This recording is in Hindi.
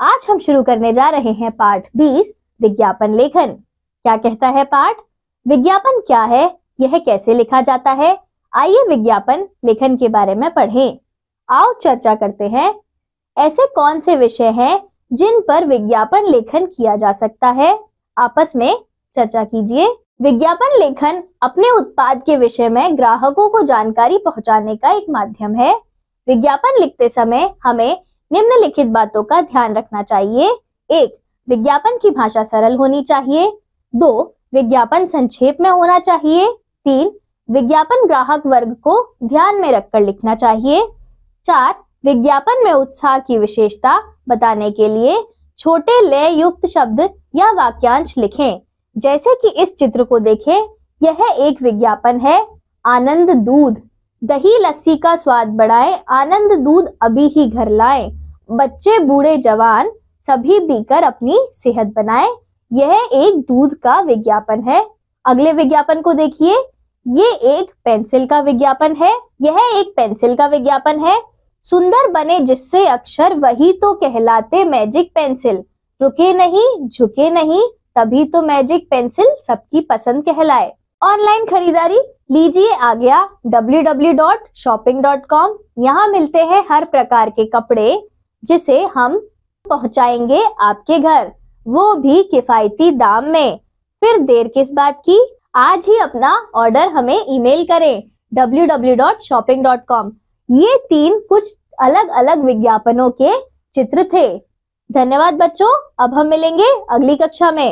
आज हम शुरू करने जा रहे हैं पाठ 20 विज्ञापन लेखन क्या कहता है पाठ विज्ञापन क्या है यह कैसे लिखा जाता है आइए विज्ञापन लेखन के बारे में पढ़ें। आओ चर्चा करते हैं ऐसे कौन से विषय हैं जिन पर विज्ञापन लेखन किया जा सकता है आपस में चर्चा कीजिए विज्ञापन लेखन अपने उत्पाद के विषय में ग्राहकों को जानकारी पहुंचाने का एक माध्यम है विज्ञापन लिखते समय हमें निम्नलिखित बातों का ध्यान रखना चाहिए एक विज्ञापन की भाषा सरल होनी चाहिए दो विज्ञापन संक्षेप में होना चाहिए तीन विज्ञापन ग्राहक वर्ग को ध्यान में रखकर लिखना चाहिए चार विज्ञापन में उत्साह की विशेषता बताने के लिए छोटे लय युक्त शब्द या वाक्यांश लिखें जैसे कि इस चित्र को देखें यह एक विज्ञापन है आनंद दूध दही लस्सी का स्वाद बढ़ाए आनंद दूध अभी ही घर लाए बच्चे बूढ़े जवान सभी पीकर अपनी सेहत बनाए यह एक दूध का विज्ञापन है अगले विज्ञापन को देखिए ये एक पेंसिल का विज्ञापन है यह एक पेंसिल का विज्ञापन है सुंदर बने जिससे अक्षर वही तो कहलाते मैजिक पेंसिल रुके नहीं झुके नहीं तभी तो मैजिक पेंसिल सबकी पसंद कहलाए ऑनलाइन खरीदारी लीजिए आ गया www.shopping.com यहाँ मिलते हैं हर प्रकार के कपड़े जिसे हम पहुंचाएंगे आपके घर वो भी किफायती दाम में फिर देर किस बात की आज ही अपना ऑर्डर हमें ईमेल करें www.shopping.com ये तीन कुछ अलग अलग विज्ञापनों के चित्र थे धन्यवाद बच्चों अब हम मिलेंगे अगली कक्षा में